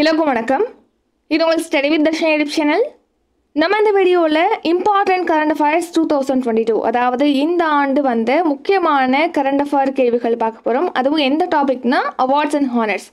எல்லோருக்கும் வணக்கம் இது உங்கள் ஸ்டடி வித் தர்ஷன் எடிப் சேனல் நம்ம இந்த வீடியோவில் important current affairs two thousand twenty two அதாவது இந்த ஆண்டு வந்து முக்கியமான கரண்ட் அஃபேர் கேள்விகள் பார்க்க போகிறோம் அதுவும் எந்த டாபிக்னா அவார்ட்ஸ் அண்ட் ஹானர்ஸ்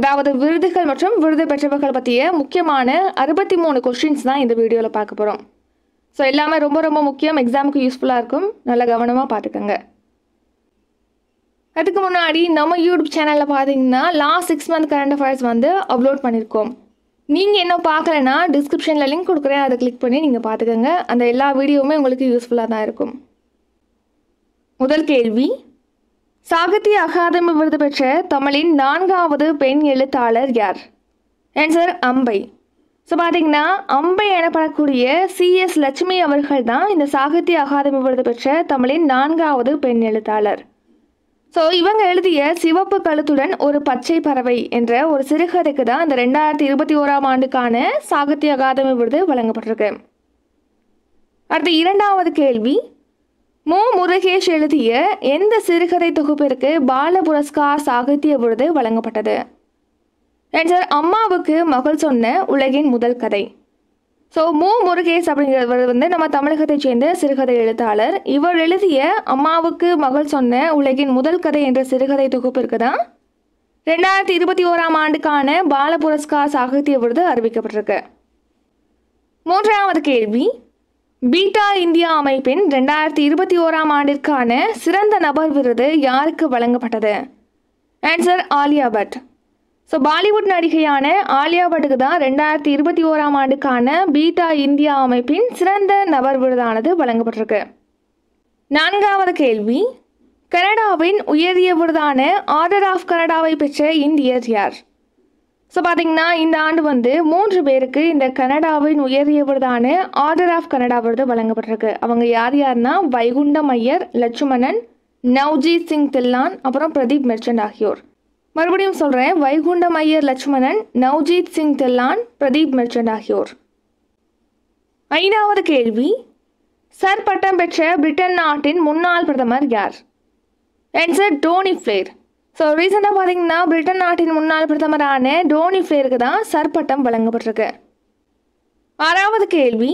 அதாவது விருதுகள் மற்றும் விருது பெற்றவர்கள் பற்றிய முக்கியமான அறுபத்தி மூணு கொஷின்ஸ் தான் இந்த வீடியோவில் பார்க்க போகிறோம் ஸோ எல்லாமே ரொம்ப ரொம்ப முக்கியம் எக்ஸாமுக்கு யூஸ்ஃபுல்லாக இருக்கும் நல்லா கவனமாக பார்த்துக்கோங்க அதுக்கு முன்னாடி நம்ம யூடியூப் சேனலில் பார்த்தீங்கன்னா last six month current affairs வந்து அப்லோட் பண்ணியிருக்கோம் நீங்கள் என்ன பார்க்கலன்னா டிஸ்கிரிப்ஷனில் லிங்க் கொடுக்குறேன் அதை கிளிக் பண்ணி நீங்கள் பார்த்துக்கோங்க அந்த எல்லா வீடியோவுமே உங்களுக்கு யூஸ்ஃபுல்லாக தான் இருக்கும் முதல் கேள்வி சாகித்ய அகாதமி விருது பெற்ற தமிழின் நான்காவது பெண் எழுத்தாளர் யார் ஆன்சர் அம்பை ஸோ பார்த்தீங்கன்னா அம்பை எனப்படக்கூடிய சிஎஸ் லட்சுமி அவர்கள் தான் இந்த சாகித்ய அகாதமி விருது பெற்ற தமிழின் நான்காவது பெண் எழுத்தாளர் ஸோ இவங்க எழுதிய சிவப்பு கழுத்துடன் ஒரு பச்சை பறவை என்ற ஒரு சிறுகதைக்கு தான் அந்த ரெண்டாயிரத்தி இருபத்தி ஓராம் ஆண்டுக்கான சாகித்ய அகாதமி விருது வழங்கப்பட்டிருக்கு அடுத்த இரண்டாவது கேள்வி மு முருகேஷ் எழுதிய எந்த சிறுகதை தொகுப்பிற்கு பால புரஸ்கார் சாகித்ய விருது வழங்கப்பட்டது ஆன்சர் அம்மாவுக்கு மகள் சொன்ன உலகின் முதல் கதை ஸோ மு முருகேஷ் அப்படிங்கிறவர் வந்து நம்ம தமிழகத்தை சேர்ந்த சிறுகதை எழுத்தாளர் இவர் எழுதிய அம்மாவுக்கு மகள் சொன்ன உலகின் முதல் கதை என்ற சிறுகதை தொகுப்பிற்கு தான் ரெண்டாயிரத்தி இருபத்தி ஓராம் ஆண்டுக்கான பால புரஸ்கார் சாகித்ய விருது அறிவிக்கப்பட்டிருக்கு மூன்றாவது கேள்வி பீட்டா இந்தியா அமைப்பின் ரெண்டாயிரத்தி இருபத்தி ஓராம் ஆண்டிற்கான சிறந்த நபர் விருது யாருக்கு வழங்கப்பட்டது ஆன்சர் ஆலியா பட் ஸோ பாலிவுட் நடிகையான ஆலியா பட்டுக்கு தான் ரெண்டாயிரத்தி இருபத்தி ஓராம் ஆண்டுக்கான பீட்டா இந்தியா அமைப்பின் சிறந்த நபர் விருதானது வழங்கப்பட்டிருக்கு நான்காவது கேள்வி கனடாவின் உயரிய விருதான ஆர்டர் ஆஃப் கனடாவை பெற்ற இந்தியர் யார் ஸோ பார்த்தீங்கன்னா இந்த ஆண்டு வந்து மூன்று பேருக்கு இந்த கனடாவின் உயரிய விருதான ஆர்டர் ஆஃப் கனடா விருது வழங்கப்பட்டிருக்கு அவங்க யார் யார்னா வைகுண்டம் ஐயர் லட்சுமணன் நவ்ஜீத் சிங் தில்லான் அப்புறம் பிரதீப் மெர்ச்சன்ட் ஆகியோர் மறுபடியும் சொல்கிறேன் வைகுண்டம் ஐயர் லட்சுமணன் நவ்ஜீத் சிங் தெல்லான் பிரதீப் மெர்ச்சன்ட் ஆகியோர் ஐந்தாவது கேள்வி சர் பட்டம் பெற்ற பிரிட்டன் நாட்டின் முன்னாள் பிரதமர் யார் என்சர் டோனி ஃப்ளேர் ஸோ ரீசெண்டாக பார்த்தீங்கன்னா பிரிட்டன் நாட்டின் முன்னாள் பிரதமரான டோனி ஃப்ளேருக்கு தான் சர் பட்டம் வழங்கப்பட்டிருக்கு ஆறாவது கேள்வி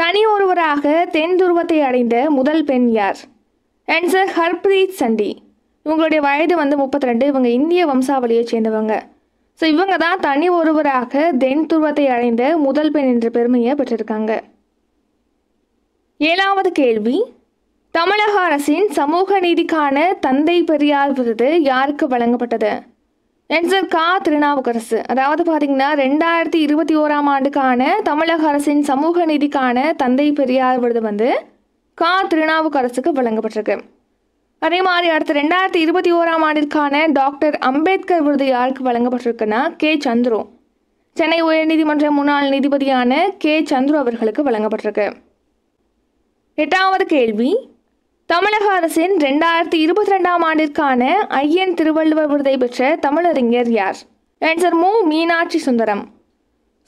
தனி ஒருவராக தென் துருவத்தை அடைந்த முதல் பெண் யார் என்சர் ஹர்பிரீத் சண்டி இவங்களுடைய வயது வந்து முப்பத்தி ரெண்டு இவங்க இந்திய வம்சாவளியை சேர்ந்தவங்க ஸோ இவங்க தான் தனி ஒருவராக தென் துருவத்தை அடைந்த முதல் பெண் என்ற பெருமையை பெற்றிருக்காங்க ஏழாவது கேள்வி தமிழக அரசின் சமூக நீதிக்கான தந்தை பெரியார் விருது யாருக்கு வழங்கப்பட்டது என்சர் கா திருநாவுக்கரசு அதாவது பார்த்தீங்கன்னா ரெண்டாயிரத்தி இருபத்தி ஓராம் ஆண்டுக்கான தமிழக அரசின் சமூக நீதிக்கான தந்தை பெரியார் விருது வந்து கா திருநாவுக்கரசுக்கு வழங்கப்பட்டிருக்கு அதே மாதிரி அடுத்த ரெண்டாயிரத்தி இருபத்தி ஓராம் ஆண்டிற்கான டாக்டர் அம்பேத்கர் விருது யாருக்கு வழங்கப்பட்டிருக்குன்னா கே சந்துரு சென்னை உயர்நீதிமன்ற முன்னாள் நீதிபதியான கே சந்துரு அவர்களுக்கு வழங்கப்பட்டிருக்கு எட்டாவது கேள்வி தமிழக அரசின் ரெண்டாயிரத்தி இருபத்தி ரெண்டாம் ஆண்டிற்கான ஐயன் திருவள்ளுவர் விருதை பெற்ற தமிழறிஞர் யார் ஆன்சர் மு மீனாட்சி சுந்தரம்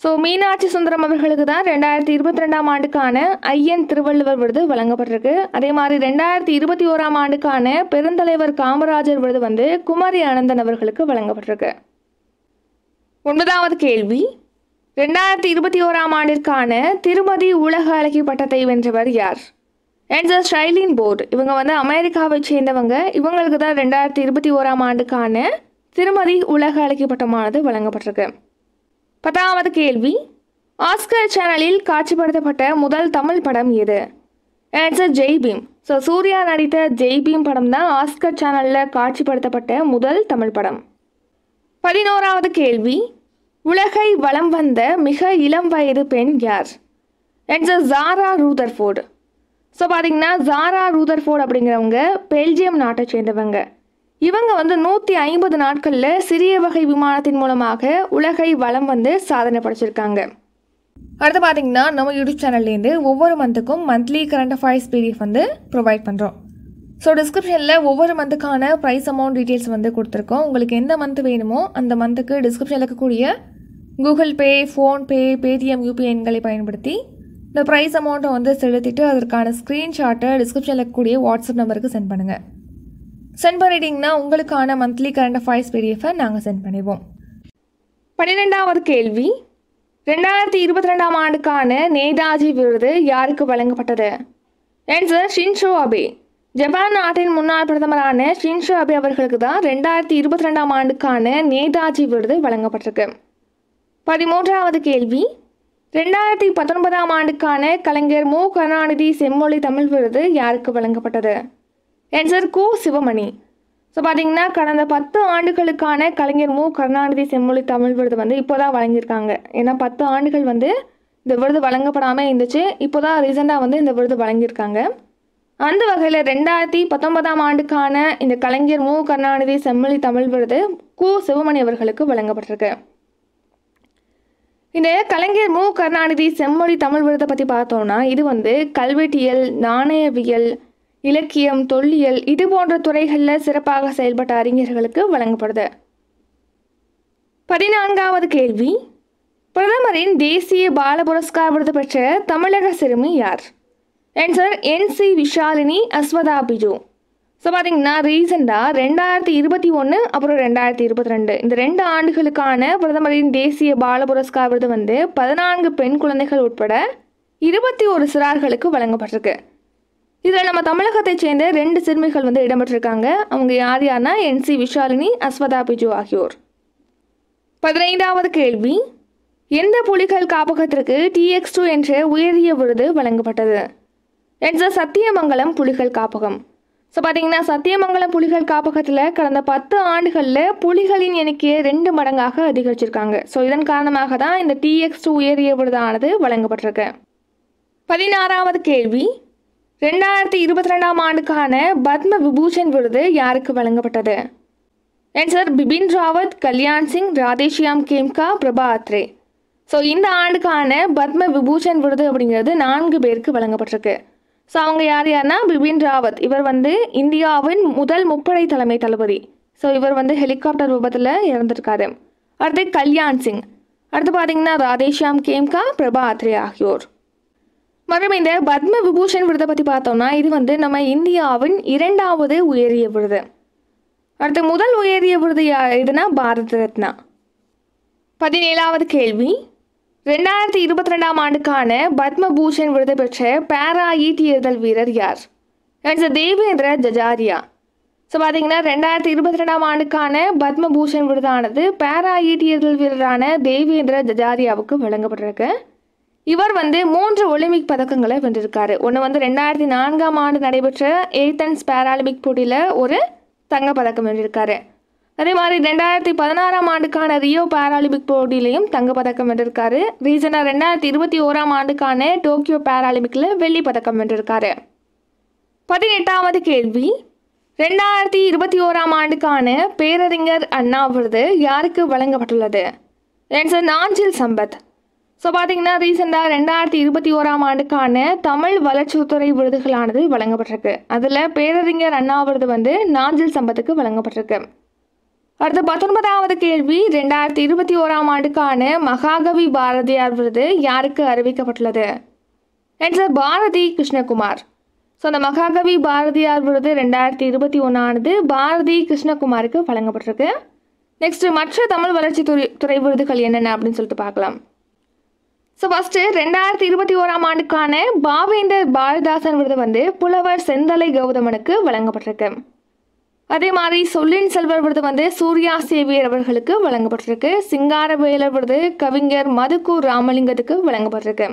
ஸோ மீனாட்சி சுந்தரம் அவர்களுக்கு தான் ரெண்டாயிரத்தி இருபத்தி ரெண்டாம் ஆண்டுக்கான ஐயன் திருவள்ளுவர் விருது வழங்கப்பட்டிருக்கு அதே மாதிரி ரெண்டாயிரத்தி இருபத்தி ஓராம் ஆண்டுக்கான பெருந்தலைவர் காமராஜர் விருது வந்து குமரி அனந்தன் அவர்களுக்கு வழங்கப்பட்டிருக்கு ஒன்பதாவது கேள்வி ரெண்டாயிரத்தி இருபத்தி ஓராம் ஆண்டிற்கான திருமதி உலக அழகி பட்டத்தை வென்றவர் யார் ஆன்சர் ஸ்டைலின் போர்டு இவங்க வந்து அமெரிக்காவை சேர்ந்தவங்க இவங்களுக்கு தான் ரெண்டாயிரத்தி இருபத்தி ஓராம் ஆண்டுக்கான திருமதி உலக அழகி பட்டமானது வழங்கப்பட்டிருக்கு பத்தாவது கேள்வி ஆஸ்கர் சேனலில் காட்சிப்படுத்தப்பட்ட முதல் தமிழ் படம் எது ஆன்சர் ஜெய்பீம் ஸோ சூர்யா நடித்த ஜெய்பீம் படம் தான் ஆஸ்கர் சேனலில் காட்சிப்படுத்தப்பட்ட முதல் தமிழ் படம் பதினோராவது கேள்வி உலகை வலம் வந்த மிக இளம் வயது பெண் யார் ஆன்சர் ஜாரா ரூதர்ஃபோர்டு ஸோ பார்த்தீங்கன்னா ஜாரா ரூதர்ஃபோர்டு அப்படிங்கிறவங்க பெல்ஜியம் நாட்டை சேர்ந்தவங்க இவங்க வந்து நூற்றி ஐம்பது நாட்களில் சிறிய வகை விமானத்தின் மூலமாக உலகை வளம் வந்து சாதனை படைச்சிருக்காங்க அடுத்து பார்த்தீங்கன்னா நம்ம யூடியூப் சேனல்லேருந்து ஒவ்வொரு மந்த்துக்கும் மந்த்லி கரண்ட் அஃபேர்ஸ் பிடிஎஃப் வந்து ப்ரொவைட் பண்ணுறோம் ஸோ டிஸ்கிரிப்ஷனில் ஒவ்வொரு மந்த்துக்கான ப்ரைஸ் அமௌண்ட் டீட்டெயில்ஸ் வந்து கொடுத்துருக்கோம் உங்களுக்கு எந்த மந்த் வேணுமோ அந்த மந்த்துக்கு டிஸ்கிரிப்ஷனில் இருக்கக்கூடிய Google Pay PhonePe Paytm UPI எண்களை பயன்படுத்தி இந்த ப்ரைஸ் அமௌண்ட்டை வந்து செலுத்திட்டு அதற்கான ஸ்க்ரீன்ஷாட்டை டிஸ்கிரிப்ஷனில் இருக்கக்கூடிய வாட்ஸ்அப் நம்பருக்கு சென்ட் பண்ணுங்கள் சென்ட் பண்ணிட்டீங்கன்னா உங்களுக்கான மந்த்லி கரண்ட் அஃபேர்ஸ் பிடிஎஃபை நாங்கள் சென்ட் பண்ணிடுவோம் பன்னிரெண்டாவது கேள்வி ரெண்டாயிரத்தி இருபத்தி ரெண்டாம் ஆண்டுக்கான நேதாஜி விருது யாருக்கு வழங்கப்பட்டது ஆன்சர் ஷின்ஷோ அபே ஜப்பான் நாட்டின் முன்னாள் பிரதமரான ஷின்ஷோ அபே அவர்களுக்கு தான் ரெண்டாயிரத்தி இருபத்தி ரெண்டாம் ஆண்டுக்கான நேதாஜி விருது வழங்கப்பட்டிருக்கு பதிமூன்றாவது கேள்வி ரெண்டாயிரத்தி பத்தொன்பதாம் ஆண்டுக்கான கலைஞர் மு கருணாநிதி செம்மொழி தமிழ் விருது யாருக்கு வழங்கப்பட்டது என்சர் கு சிவமணி ஸோ பார்த்தீங்கன்னா கடந்த பத்து ஆண்டுகளுக்கான கலைஞர் மு கருணாநிதி செம்மொழி தமிழ் விருது வந்து இப்போ தான் வழங்கியிருக்காங்க ஏன்னா பத்து ஆண்டுகள் வந்து இந்த விருது வழங்கப்படாமல் இருந்துச்சு இப்போ தான் ரீசெண்டாக வந்து இந்த விருது வழங்கியிருக்காங்க அந்த வகையில் ரெண்டாயிரத்தி பத்தொன்பதாம் ஆண்டுக்கான இந்த கலைஞர் மு கருணாநிதி செம்மொழி தமிழ் விருது கு சிவமணி அவர்களுக்கு வழங்கப்பட்டிருக்கு இந்த கலைஞர் மு கருணாநிதி செம்மொழி தமிழ் விருதை பற்றி பார்த்தோம்னா இது வந்து கல்வெட்டியல் நாணயவியல் இலக்கியம் தொல்லியல் இது போன்ற துறைகளில் சிறப்பாக செயல்பட்ட அறிஞர்களுக்கு வழங்கப்படுது பதினான்காவது கேள்வி பிரதமரின் தேசிய பால புரஸ்கார் விருது பெற்ற தமிழக சிறுமி யார் answer N C Vishalini Aswatha Biju so பார்த்தீங்கன்னா ரீசெண்டாக ரெண்டாயிரத்தி இருபத்தி ஒன்று அப்புறம் ரெண்டாயிரத்தி இருபத்தி ரெண்டு இந்த ரெண்டு ஆண்டுகளுக்கான பிரதமரின் தேசிய பால புரஸ்கார் விருது வந்து பதினான்கு பெண் குழந்தைகள் உட்பட இருபத்தி ஒரு சிறார்களுக்கு வழங்கப்பட்டிருக்கு இதில் நம்ம தமிழகத்தை சேர்ந்த ரெண்டு சிறுமிகள் வந்து இடம்பெற்றிருக்காங்க அவங்க யார் யார்னா என் சி விஷாலினி அஸ்வதா பிஜு ஆகியோர் பதினைந்தாவது கேள்வி எந்த புலிகள் காப்பகத்திற்கு டிஎக்ஸ் டூ என்ற உயரிய விருது வழங்கப்பட்டது என்ற சத்தியமங்கலம் புலிகள் காப்பகம் ஸோ பார்த்தீங்கன்னா சத்தியமங்கலம் புலிகள் காப்பகத்தில் கடந்த பத்து ஆண்டுகளில் புலிகளின் எண்ணிக்கையை ரெண்டு மடங்காக அதிகரிச்சிருக்காங்க ஸோ இதன் காரணமாக தான் இந்த டிஎக்ஸ் டூ உயரிய விருதானது வழங்கப்பட்டிருக்கு பதினாறாவது கேள்வி ரெண்டாயிரத்தி இருபத்தி ரெண்டாம் ஆண்டுக்கான பத்ம விபூஷன் விருது யாருக்கு வழங்கப்பட்டது என்சர் பிபின் ராவத் கல்யாண் சிங் ராதேஷியாம் கேம்கா பிரபா அத்ரே ஸோ இந்த ஆண்டுக்கான பத்ம விபூஷன் விருது அப்படிங்கிறது நான்கு பேருக்கு வழங்கப்பட்டிருக்கு ஸோ அவங்க யார் யாருன்னா பிபின் ராவத் இவர் வந்து இந்தியாவின் முதல் முப்படை தலைமை தளபதி ஸோ இவர் வந்து ஹெலிகாப்டர் விபத்தில் இறந்திருக்காரு அடுத்து கல்யாண் சிங் அடுத்து பார்த்தீங்கன்னா ராதேஷியாம் கேம்கா பிரபா அத்ரே ஆகியோர் மற்றும் இந்த பத்ம விபூஷன் விருதை பற்றி பார்த்தோம்னா இது வந்து நம்ம இந்தியாவின் இரண்டாவது உயரிய விருது அடுத்து முதல் உயரிய விருது எதுனா பாரத ரத்னா பதினேழாவது கேள்வி ரெண்டாயிரத்தி இருபத்தி ரெண்டாம் ஆண்டுக்கான பூஷன் விருது பெற்ற பேரா ஈட்டியேதல் வீரர் யார் ஆன்சர் தேவேந்திர ஜஜாரியா ஸோ பார்த்தீங்கன்னா ரெண்டாயிரத்தி இருபத்தி ரெண்டாம் ஆண்டுக்கான பூஷன் விருதானது பேரா ஈட்டியேதல் வீரரான தேவேந்திர ஜஜாரியாவுக்கு வழங்கப்பட்டிருக்கு இவர் வந்து மூன்று ஒலிம்பிக் பதக்கங்களை வென்றிருக்காரு ஒன்று வந்து ரெண்டாயிரத்தி நான்காம் ஆண்டு நடைபெற்ற ஏத்தன்ஸ் பேராலிம்பிக் போட்டியில் ஒரு தங்கப்பதக்கம் வென்றிருக்காரு அதே மாதிரி ரெண்டாயிரத்தி பதினாறாம் ஆண்டுக்கான ரியோ பேராலிம்பிக் போட்டியிலையும் தங்கப்பதக்கம் வென்றிருக்காரு ரீசனாக ரெண்டாயிரத்தி இருபத்தி ஓராம் ஆண்டுக்கான டோக்கியோ பேராலிம்பிக்கில் வெள்ளி பதக்கம் வென்றிருக்காரு பதினெட்டாவது கேள்வி ரெண்டாயிரத்தி இருபத்தி ஓராம் ஆண்டுக்கான பேரறிஞர் அண்ணா விருது யாருக்கு வழங்கப்பட்டுள்ளது ஆன்சர் நாஞ்சில் சம்பத் ஸோ பார்த்தீங்கன்னா ரீசெண்டாக ரெண்டாயிரத்தி இருபத்தி ஓராம் ஆண்டுக்கான தமிழ் வளர்ச்சித்துறை விருதுகளானது வழங்கப்பட்டிருக்கு அதில் பேரறிஞர் அண்ணா விருது வந்து நாஞ்சில் சம்பத்துக்கு வழங்கப்பட்டிருக்கு அடுத்த பத்தொன்பதாவது கேள்வி ரெண்டாயிரத்தி இருபத்தி ஓராம் ஆண்டுக்கான மகாகவி பாரதியார் விருது யாருக்கு அறிவிக்கப்பட்டுள்ளது என்ற பாரதி கிருஷ்ணகுமார் ஸோ அந்த மகாகவி பாரதியார் விருது ரெண்டாயிரத்தி இருபத்தி ஒன்றானது பாரதி கிருஷ்ணகுமாருக்கு வழங்கப்பட்டிருக்கு நெக்ஸ்ட் மற்ற தமிழ் வளர்ச்சி துறை துறை விருதுகள் என்னென்ன அப்படின்னு சொல்லிட்டு பார்க்கலாம் ஸோ ஃபஸ்ட்டு ரெண்டாயிரத்தி இருபத்தி ஓராம் ஆண்டுக்கான பாவேந்தர் பாரதாசன் விருது வந்து புலவர் செந்தலை கௌதமனுக்கு வழங்கப்பட்டிருக்கு அதே மாதிரி சொல்லின் செல்வர் விருது வந்து சூர்யா சேவியர் அவர்களுக்கு வழங்கப்பட்டிருக்கு சிங்காரவேலர் விருது கவிஞர் மதுக்கு ராமலிங்கத்துக்கு வழங்கப்பட்டிருக்கு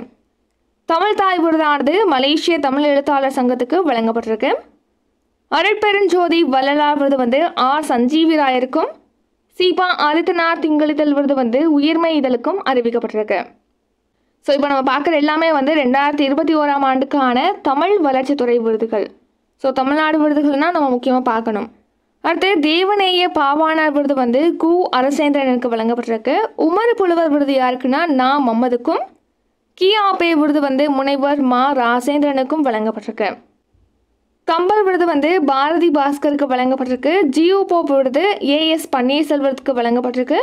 தமிழ் தாய் விருதானது மலேசிய தமிழ் எழுத்தாளர் சங்கத்துக்கு வழங்கப்பட்டிருக்கு அருட்பெருஞ்சோதி வள்ளலார் விருது வந்து ஆர் சஞ்சீவி ராயருக்கும் சீபா ஆதித்தனார் திங்களிதழ் விருது வந்து உயிர்மை இதழுக்கும் அறிவிக்கப்பட்டிருக்கு ஸோ இப்போ நம்ம பார்க்குற எல்லாமே வந்து ரெண்டாயிரத்தி இருபத்தி ஓராம் ஆண்டுக்கான தமிழ் வளர்ச்சித்துறை விருதுகள் ஸோ தமிழ்நாடு விருதுகள்னால் நம்ம முக்கியமாக பார்க்கணும் அடுத்து தேவநேய பாவானார் விருது வந்து கு அரசேந்திரனுக்கு வழங்கப்பட்டிருக்கு உமர் புலவர் விருது யாருக்குன்னா நா மம்மதுக்கும் கியாபே விருது வந்து முனைவர் மா ராசேந்திரனுக்கும் வழங்கப்பட்டிருக்கு கம்பர் விருது வந்து பாரதி பாஸ்கருக்கு வழங்கப்பட்டிருக்கு ஜியோ போப் விருது ஏஎஸ் பன்னீர்செல்வத்துக்கு வழங்கப்பட்டிருக்கு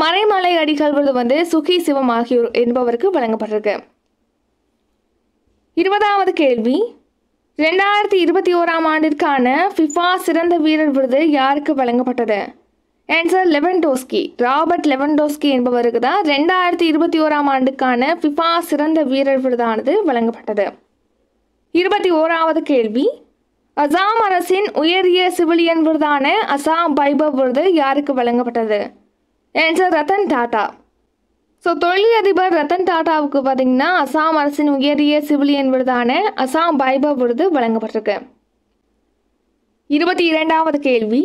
மறைமலை அடிகள் விருது வந்து சுகி சிவம் ஆகியோர் என்பவருக்கு வழங்கப்பட்டிருக்கு இருபதாவது கேள்வி ரெண்டாயிரத்தி இருபத்தி ஓராம் ஆண்டிற்கான ஃபிஃபா சிறந்த வீரர் விருது யாருக்கு வழங்கப்பட்டது ஆன்சர் லெவன்டோஸ்கி ராபர்ட் லெவன்டோஸ்கி என்பவருக்கு தான் ரெண்டாயிரத்தி இருபத்தி ஓராம் ஆண்டுக்கான ஃபிஃபா சிறந்த வீரர் விருதானது வழங்கப்பட்டது இருபத்தி ஓராவது கேள்வி அசாம் அரசின் உயரிய சிவிலியன் விருதான அசாம் பைபவ் விருது யாருக்கு வழங்கப்பட்டது answer Ratan Tata so தொழிலதிபர் ரத்தன் டாட்டாவுக்கு பார்த்திங்கன்னா அசாம் அரசின் உயரிய சிவிலியன் விருதான அசாம் பைபா விருது வழங்கப்பட்டிருக்கு இருபத்தி இரண்டாவது கேள்வி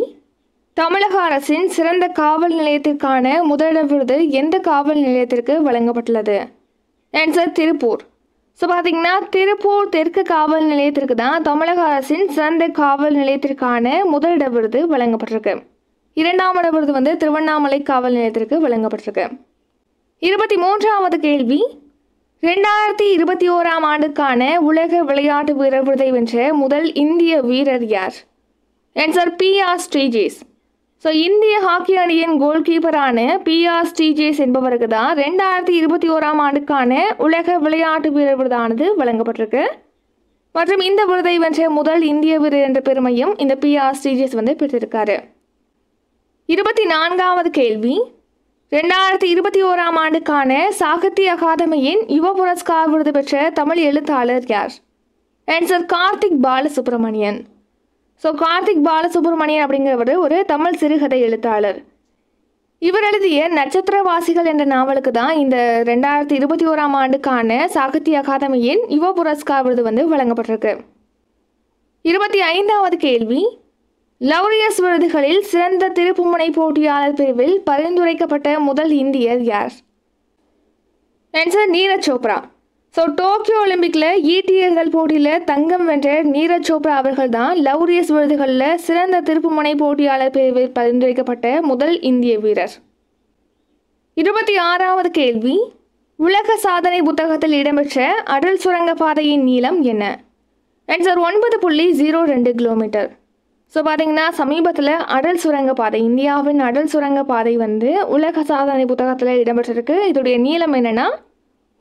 தமிழக அரசின் சிறந்த காவல் நிலையத்திற்கான முதலிட விருது எந்த காவல் நிலையத்திற்கு வழங்கப்பட்டுள்ளது ஆன்சர் திருப்பூர் ஸோ பார்த்திங்கன்னா திருப்பூர் தெற்கு காவல் நிலையத்திற்கு தான் தமிழக அரசின் சிறந்த காவல் நிலையத்திற்கான முதலிட விருது வழங்கப்பட்டிருக்கு இரண்டாவது விருது வந்து திருவண்ணாமலை காவல் நிலையத்திற்கு வழங்கப்பட்டிருக்கு இருபத்தி மூன்றாவது கேள்வி ரெண்டாயிரத்தி இருபத்தி ஓராம் ஆண்டுக்கான உலக விளையாட்டு வீரர் விருதை வென்ற முதல் இந்திய வீரர் யார் answer P R Sreejesh so இந்திய ஹாக்கி அணியின் கோல் கீப்பரான பி ஆர் ஸ்ரீஜேஸ் என்பவருக்கு தான் ரெண்டாயிரத்தி இருபத்தி ஓராம் ஆண்டுக்கான உலக விளையாட்டு வீரர் விருதானது வழங்கப்பட்டிருக்கு மற்றும் இந்த விருதை வென்ற முதல் இந்திய வீரர் என்ற பெருமையும் இந்த பி ஆர் ஸ்ரீஜேஸ் வந்து பெற்றிருக்காரு இருபத்தி நான்காவது கேள்வி ரெண்டாயிரத்தி இருபத்தி ஓராம் ஆண்டுக்கான சாகித்ய அகாதமியின் யுவ புரஸ்கார் விருது பெற்ற தமிழ் எழுத்தாளர் யார் ஆன்சர் கார்த்திக் பாலசுப்ரமணியன் ஸோ கார்த்திக் பாலசுப்ரமணியன் அப்படிங்கிறவர் ஒரு தமிழ் சிறுகதை எழுத்தாளர் இவர் எழுதிய நட்சத்திரவாசிகள் என்ற நாவலுக்கு தான் இந்த ரெண்டாயிரத்தி இருபத்தி ஓராம் ஆண்டுக்கான சாகித்ய அகாதமியின் யுவ புரஸ்கார் விருது வந்து வழங்கப்பட்டிருக்கு இருபத்தி ஐந்தாவது கேள்வி லவ்ரியஸ் விருதுகளில் சிறந்த திருப்புமுனை போட்டியாளர் பிரிவில் பரிந்துரைக்கப்பட்ட முதல் இந்தியர் யார் நீரஜ் சோப்ரா ஸோ டோக்கியோ ஒலிம்பிக்கில் ஈட்டியர்கள் போட்டியில் தங்கம் வென்ற நீரஜ் சோப்ரா அவர்கள் தான் லவ்ரியஸ் விருதுகளில் சிறந்த திருப்புமுனை போட்டியாளர் பிரிவில் பரிந்துரைக்கப்பட்ட முதல் இந்திய வீரர் இருபத்தி ஆறாவது கேள்வி உலக சாதனை புத்தகத்தில் இடம்பெற்ற அடல் சுரங்கப்பாதையின் நீளம் என்ன ஆன்சர் ஒன்பது புள்ளி ஜீரோ ரெண்டு கிலோமீட்டர் ஸோ பார்த்தீங்கன்னா சமீபத்தில் அடல் சுரங்கப்பாதை இந்தியாவின் அடல் சுரங்கப்பாதை வந்து உலக சாதனை புத்தகத்தில் இடம்பெற்றிருக்கு இதோடைய நீளம் என்னென்னா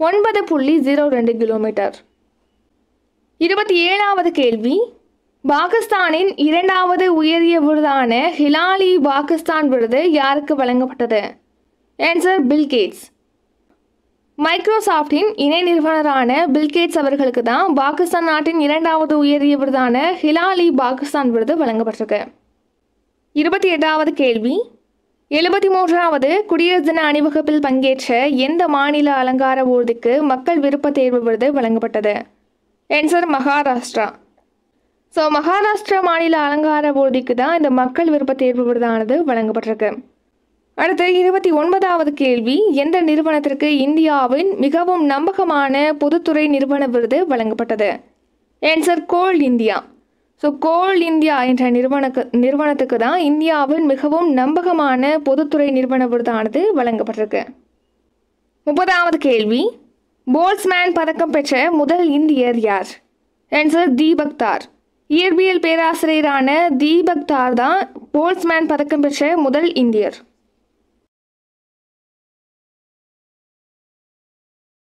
ஒன்பது புள்ளி ஜீரோ ரெண்டு கிலோமீட்டர் இருபத்தி ஏழாவது கேள்வி பாகிஸ்தானின் இரண்டாவது உயரிய விருதான ஹிலாலி பாகிஸ்தான் விருது யாருக்கு வழங்கப்பட்டது ஆன்சர் பில் கேட்ஸ் மைக்ரோசாஃப்டின் இணை நிறுவனரான பில்கேட்ஸ் அவர்களுக்கு தான் பாகிஸ்தான் நாட்டின் இரண்டாவது உயரிய விருதான ஹிலாலி பாகிஸ்தான் விருது வழங்கப்பட்டிருக்கு இருபத்தி எட்டாவது கேள்வி எழுபத்தி மூன்றாவது குடியரசு தின அணிவகுப்பில் பங்கேற்ற எந்த மாநில அலங்கார ஊர்திக்கு மக்கள் விருப்ப தேர்வு விருது வழங்கப்பட்டது என்சர் மகாராஷ்டிரா ஸோ மகாராஷ்டிரா மாநில அலங்கார ஊர்திக்கு தான் இந்த மக்கள் விருப்ப தேர்வு விருதானது வழங்கப்பட்டிருக்கு அடுத்து இருபத்தி ஒன்பதாவது கேள்வி எந்த நிறுவனத்திற்கு இந்தியாவின் மிகவும் நம்பகமான பொதுத்துறை நிறுவன விருது வழங்கப்பட்டது answer Coal India so Coal India என்ற நிறுவனக்கு நிறுவனத்துக்கு தான் இந்தியாவின் மிகவும் நம்பகமான பொதுத்துறை நிறுவன விருதானது வழங்கப்பட்டிருக்கு முப்பதாவது கேள்வி போல்ஸ்மேன் பதக்கம் பெற்ற முதல் இந்தியர் யார் ஏன்சர் தீபக்தார் இயற்பியல் பேராசிரியரான தீபக்தார் தான் போல்ஸ்மேன் பதக்கம் பெற்ற முதல் இந்தியர்